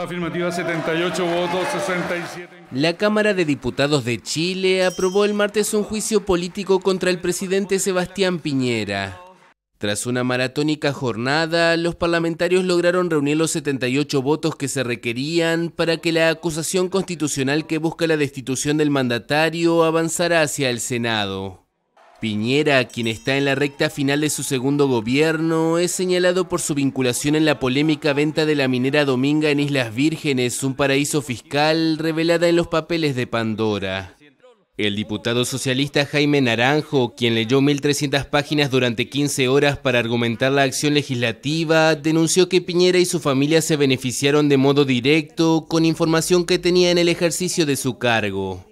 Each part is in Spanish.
afirmativa 78 votos 67. La Cámara de Diputados de Chile aprobó el martes un juicio político contra el presidente Sebastián Piñera. Tras una maratónica jornada, los parlamentarios lograron reunir los 78 votos que se requerían para que la acusación constitucional que busca la destitución del mandatario avanzara hacia el Senado. Piñera, quien está en la recta final de su segundo gobierno, es señalado por su vinculación en la polémica venta de la minera Dominga en Islas Vírgenes, un paraíso fiscal revelada en los papeles de Pandora. El diputado socialista Jaime Naranjo, quien leyó 1.300 páginas durante 15 horas para argumentar la acción legislativa, denunció que Piñera y su familia se beneficiaron de modo directo con información que tenía en el ejercicio de su cargo.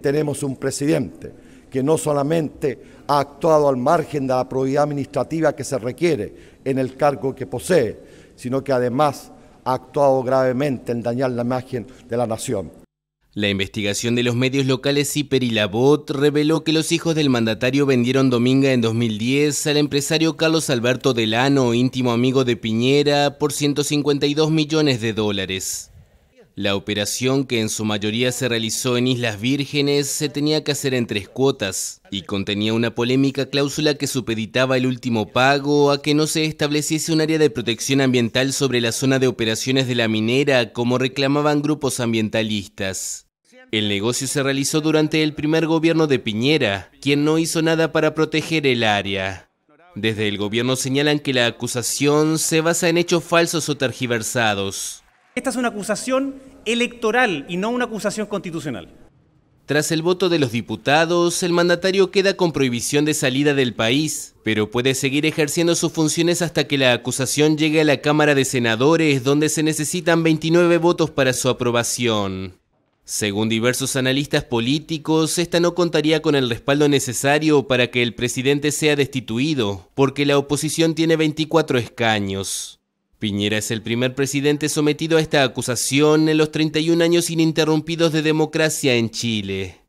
Tenemos un presidente que no solamente ha actuado al margen de la probidad administrativa que se requiere en el cargo que posee, sino que además ha actuado gravemente en dañar la imagen de la nación. La investigación de los medios locales Ciper y La reveló que los hijos del mandatario vendieron Dominga en 2010 al empresario Carlos Alberto Delano, íntimo amigo de Piñera, por 152 millones de dólares. La operación, que en su mayoría se realizó en Islas Vírgenes, se tenía que hacer en tres cuotas y contenía una polémica cláusula que supeditaba el último pago a que no se estableciese un área de protección ambiental sobre la zona de operaciones de la minera, como reclamaban grupos ambientalistas. El negocio se realizó durante el primer gobierno de Piñera, quien no hizo nada para proteger el área. Desde el gobierno señalan que la acusación se basa en hechos falsos o tergiversados. Esta es una acusación electoral y no una acusación constitucional. Tras el voto de los diputados, el mandatario queda con prohibición de salida del país, pero puede seguir ejerciendo sus funciones hasta que la acusación llegue a la Cámara de Senadores, donde se necesitan 29 votos para su aprobación. Según diversos analistas políticos, esta no contaría con el respaldo necesario para que el presidente sea destituido, porque la oposición tiene 24 escaños. Piñera es el primer presidente sometido a esta acusación en los 31 años ininterrumpidos de democracia en Chile.